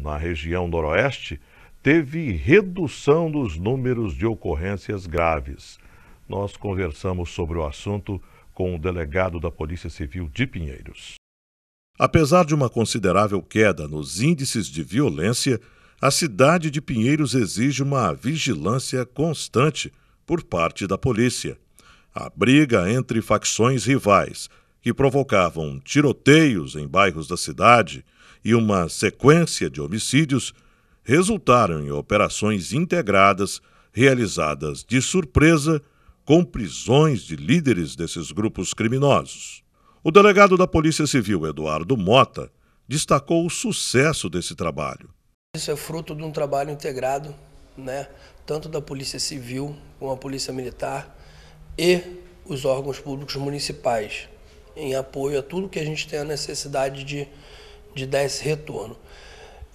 na região noroeste, teve redução dos números de ocorrências graves. Nós conversamos sobre o assunto com o delegado da Polícia Civil de Pinheiros. Apesar de uma considerável queda nos índices de violência, a cidade de Pinheiros exige uma vigilância constante por parte da polícia. A briga entre facções rivais que provocavam tiroteios em bairros da cidade e uma sequência de homicídios resultaram em operações integradas realizadas de surpresa com prisões de líderes desses grupos criminosos. O delegado da Polícia Civil, Eduardo Mota, destacou o sucesso desse trabalho. Isso é fruto de um trabalho integrado, né, tanto da Polícia Civil como a Polícia Militar e os órgãos públicos municipais em apoio a tudo que a gente tem a necessidade de, de dar esse retorno.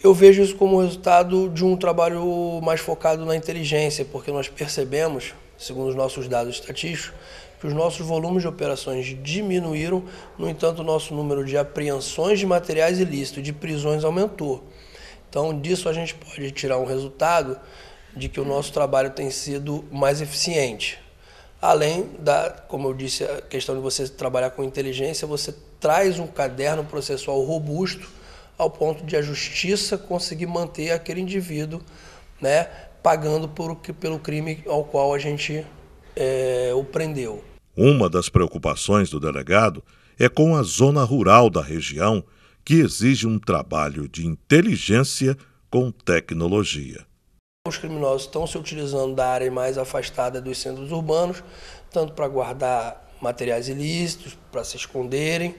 Eu vejo isso como resultado de um trabalho mais focado na inteligência, porque nós percebemos, segundo os nossos dados estatísticos, que os nossos volumes de operações diminuíram, no entanto, o nosso número de apreensões de materiais ilícitos, de prisões, aumentou. Então, disso a gente pode tirar um resultado de que o nosso trabalho tem sido mais eficiente. Além da, como eu disse, a questão de você trabalhar com inteligência, você traz um caderno processual robusto ao ponto de a justiça conseguir manter aquele indivíduo né, pagando por, pelo crime ao qual a gente é, o prendeu. Uma das preocupações do delegado é com a zona rural da região, que exige um trabalho de inteligência com tecnologia. Os criminosos estão se utilizando da área mais afastada dos centros urbanos, tanto para guardar materiais ilícitos, para se esconderem,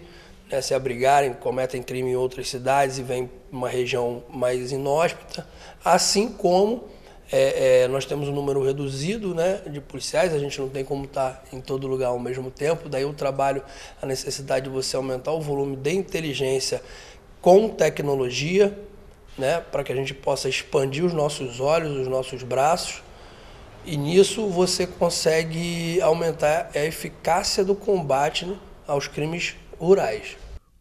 né, se abrigarem, cometem crime em outras cidades e vêm uma região mais inóspita, assim como é, é, nós temos um número reduzido né, de policiais, a gente não tem como estar em todo lugar ao mesmo tempo, daí o trabalho, a necessidade de você aumentar o volume de inteligência com tecnologia, né, para que a gente possa expandir os nossos olhos, os nossos braços, e nisso você consegue aumentar a eficácia do combate né, aos crimes rurais.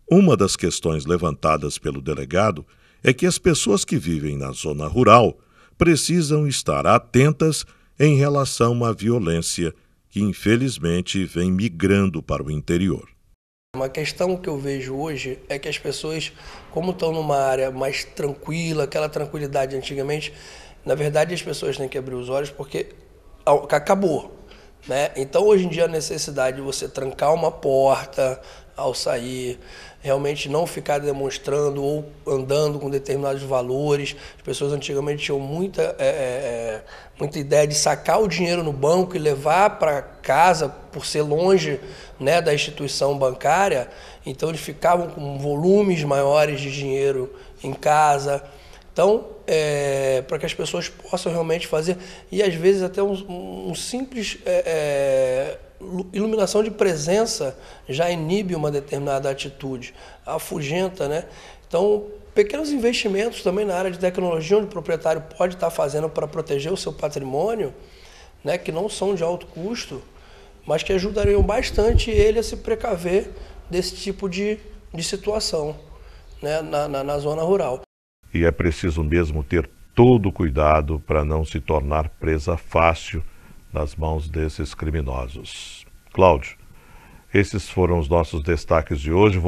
Uma das questões levantadas pelo delegado é que as pessoas que vivem na zona rural precisam estar atentas em relação à violência que infelizmente vem migrando para o interior. Uma questão que eu vejo hoje é que as pessoas, como estão numa área mais tranquila, aquela tranquilidade antigamente, na verdade as pessoas têm que abrir os olhos porque acabou. Né? Então hoje em dia a necessidade de você trancar uma porta, ao sair, realmente não ficar demonstrando ou andando com determinados valores. As pessoas antigamente tinham muita, é, é, é muita ideia de sacar o dinheiro no banco e levar para casa por ser longe né, da instituição bancária, então eles ficavam com volumes maiores de dinheiro em casa. Então, é, para que as pessoas possam realmente fazer, e às vezes até um, um simples é, é iluminação de presença já inibe uma determinada atitude, afugenta, né? Então, pequenos investimentos também na área de tecnologia, onde o proprietário pode estar fazendo para proteger o seu patrimônio, né, que não são de alto custo, mas que ajudariam bastante ele a se precaver desse tipo de, de situação né, na, na, na zona rural. E é preciso mesmo ter todo o cuidado para não se tornar presa fácil nas mãos desses criminosos. Cláudio, esses foram os nossos destaques de hoje.